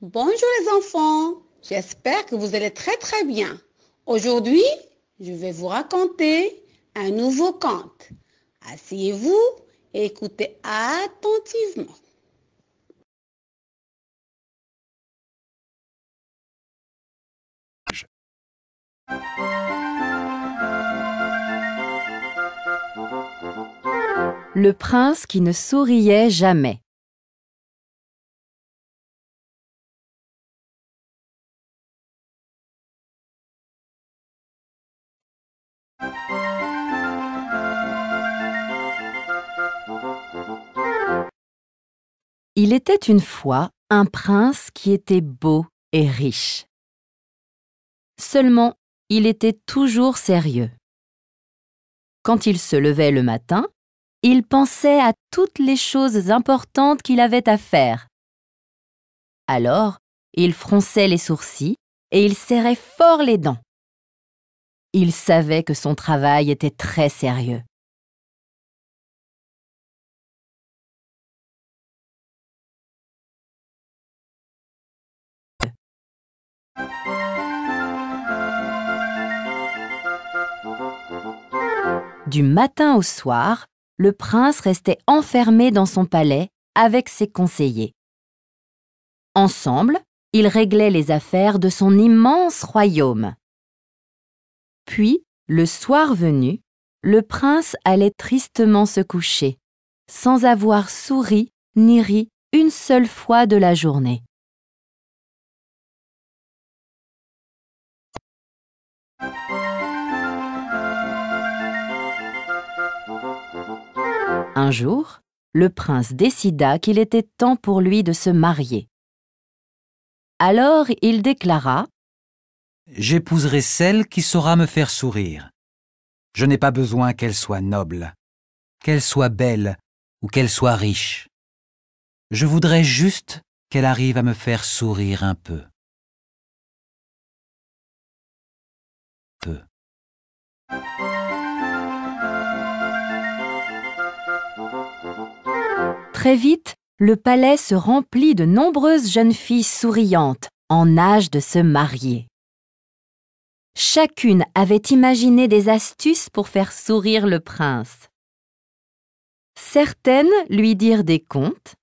Bonjour les enfants, j'espère que vous allez très très bien. Aujourd'hui, je vais vous raconter un nouveau conte. Asseyez-vous et écoutez attentivement. Le prince qui ne souriait jamais. Il était une fois un prince qui était beau et riche. Seulement, il était toujours sérieux. Quand il se levait le matin, il pensait à toutes les choses importantes qu'il avait à faire. Alors, il fronçait les sourcils et il serrait fort les dents. Il savait que son travail était très sérieux. Du matin au soir, le prince restait enfermé dans son palais avec ses conseillers. Ensemble, ils réglaient les affaires de son immense royaume. Puis, le soir venu, le prince allait tristement se coucher, sans avoir souri ni ri une seule fois de la journée. Un jour, le prince décida qu'il était temps pour lui de se marier. Alors il déclara ⁇ J'épouserai celle qui saura me faire sourire. Je n'ai pas besoin qu'elle soit noble, qu'elle soit belle ou qu'elle soit riche. Je voudrais juste qu'elle arrive à me faire sourire un peu. ⁇ très vite, le palais se remplit de nombreuses jeunes filles souriantes, en âge de se marier. Chacune avait imaginé des astuces pour faire sourire le prince. Certaines lui dirent des contes,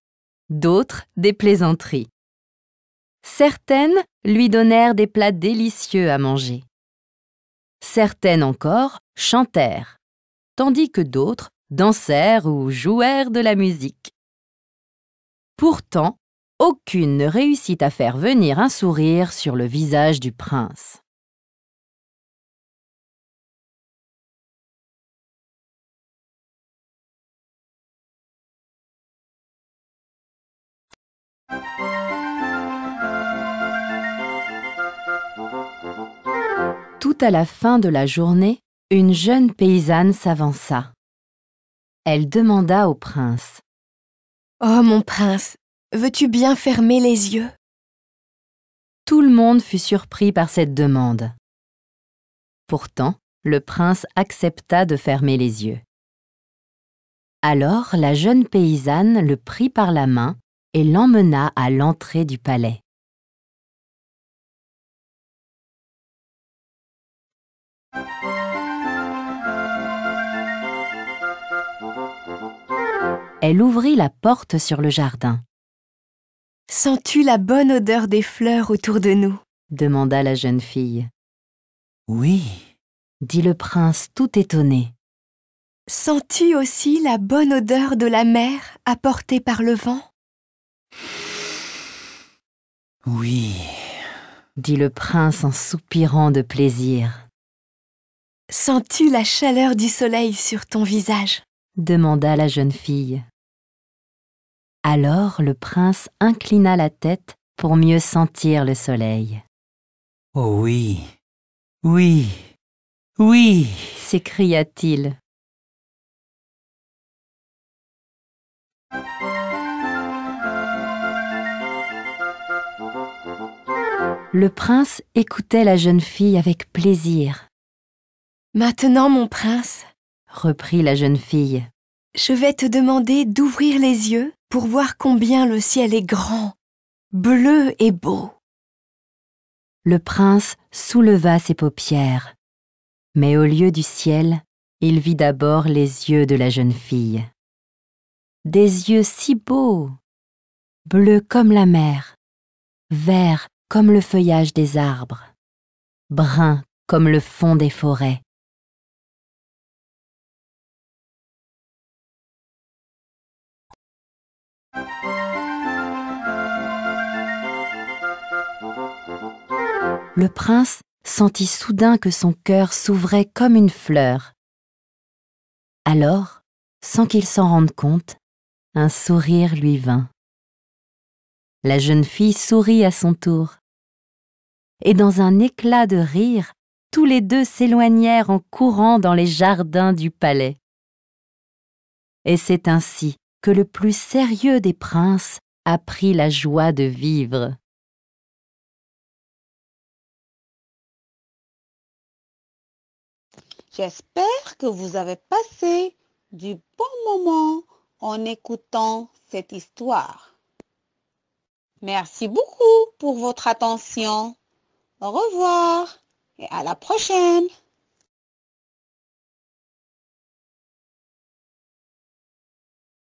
d'autres des plaisanteries. Certaines lui donnèrent des plats délicieux à manger. Certaines encore chantèrent, tandis que d'autres dansèrent ou jouèrent de la musique. Pourtant, aucune ne réussit à faire venir un sourire sur le visage du prince. Tout à la fin de la journée, une jeune paysanne s'avança. Elle demanda au prince Oh mon prince, veux-tu bien fermer les yeux Tout le monde fut surpris par cette demande. Pourtant, le prince accepta de fermer les yeux. Alors la jeune paysanne le prit par la main et l'emmena à l'entrée du palais. elle ouvrit la porte sur le jardin. Sens-tu la bonne odeur des fleurs autour de nous demanda la jeune fille. Oui, dit le prince tout étonné. Sens-tu aussi la bonne odeur de la mer apportée par le vent Oui, dit le prince en soupirant de plaisir. Sens-tu la chaleur du soleil sur ton visage demanda la jeune fille. Alors le prince inclina la tête pour mieux sentir le soleil. Oh oui, oui, oui s'écria-t-il. Le prince écoutait la jeune fille avec plaisir. Maintenant, mon prince, reprit la jeune fille, je vais te demander d'ouvrir les yeux pour voir combien le ciel est grand, bleu et beau. Le prince souleva ses paupières, mais au lieu du ciel, il vit d'abord les yeux de la jeune fille. Des yeux si beaux, bleus comme la mer, verts comme le feuillage des arbres, bruns comme le fond des forêts, Le prince sentit soudain que son cœur s'ouvrait comme une fleur. Alors, sans qu'il s'en rende compte, un sourire lui vint. La jeune fille sourit à son tour. Et dans un éclat de rire, tous les deux s'éloignèrent en courant dans les jardins du palais. Et c'est ainsi que le plus sérieux des princes a pris la joie de vivre. J'espère que vous avez passé du bon moment en écoutant cette histoire. Merci beaucoup pour votre attention. Au revoir et à la prochaine.